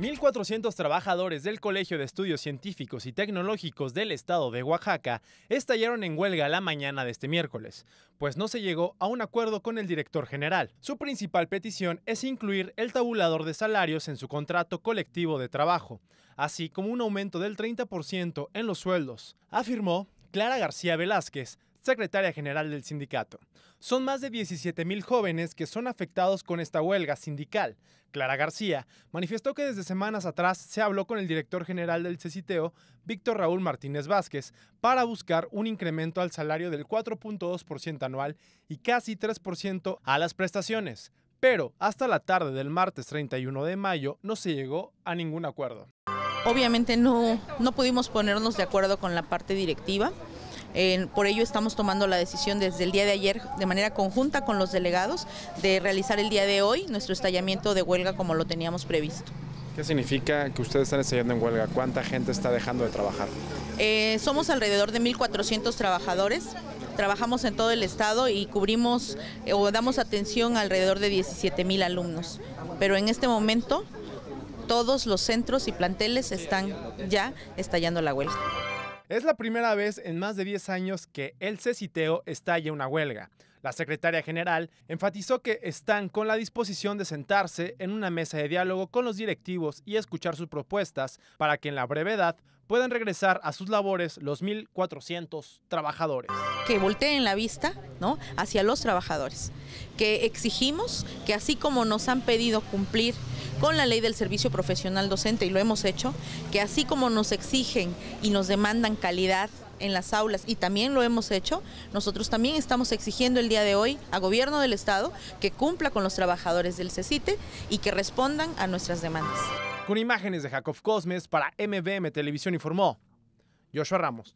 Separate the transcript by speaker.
Speaker 1: 1.400 trabajadores del Colegio de Estudios Científicos y Tecnológicos del Estado de Oaxaca estallaron en huelga la mañana de este miércoles, pues no se llegó a un acuerdo con el director general. Su principal petición es incluir el tabulador de salarios en su contrato colectivo de trabajo, así como un aumento del 30% en los sueldos, afirmó Clara García Velázquez, secretaria general del sindicato. Son más de 17 mil jóvenes que son afectados con esta huelga sindical. Clara García manifestó que desde semanas atrás se habló con el director general del CECITEO, Víctor Raúl Martínez Vázquez, para buscar un incremento al salario del 4.2% anual y casi 3% a las prestaciones. Pero hasta la tarde del martes 31 de mayo no se llegó a ningún acuerdo.
Speaker 2: Obviamente no, no pudimos ponernos de acuerdo con la parte directiva por ello estamos tomando la decisión desde el día de ayer de manera conjunta con los delegados de realizar el día de hoy nuestro estallamiento de huelga como lo teníamos previsto.
Speaker 1: ¿Qué significa que ustedes están estallando en huelga? ¿Cuánta gente está dejando de trabajar?
Speaker 2: Eh, somos alrededor de 1.400 trabajadores. Trabajamos en todo el estado y cubrimos eh, o damos atención a alrededor de 17.000 alumnos. Pero en este momento todos los centros y planteles están ya estallando la huelga.
Speaker 1: Es la primera vez en más de 10 años que el CECITEO estalla una huelga. La secretaria general enfatizó que están con la disposición de sentarse en una mesa de diálogo con los directivos y escuchar sus propuestas para que en la brevedad puedan regresar a sus labores los 1.400 trabajadores.
Speaker 2: Que volteen la vista ¿no? hacia los trabajadores, que exigimos que así como nos han pedido cumplir con la ley del servicio profesional docente, y lo hemos hecho, que así como nos exigen y nos demandan calidad, en las aulas y también lo hemos hecho, nosotros también estamos exigiendo el día de hoy a gobierno del Estado que cumpla con los trabajadores del CECITE y que respondan a nuestras demandas.
Speaker 1: Con imágenes de Jacob Cosmes para MBM Televisión informó Joshua Ramos.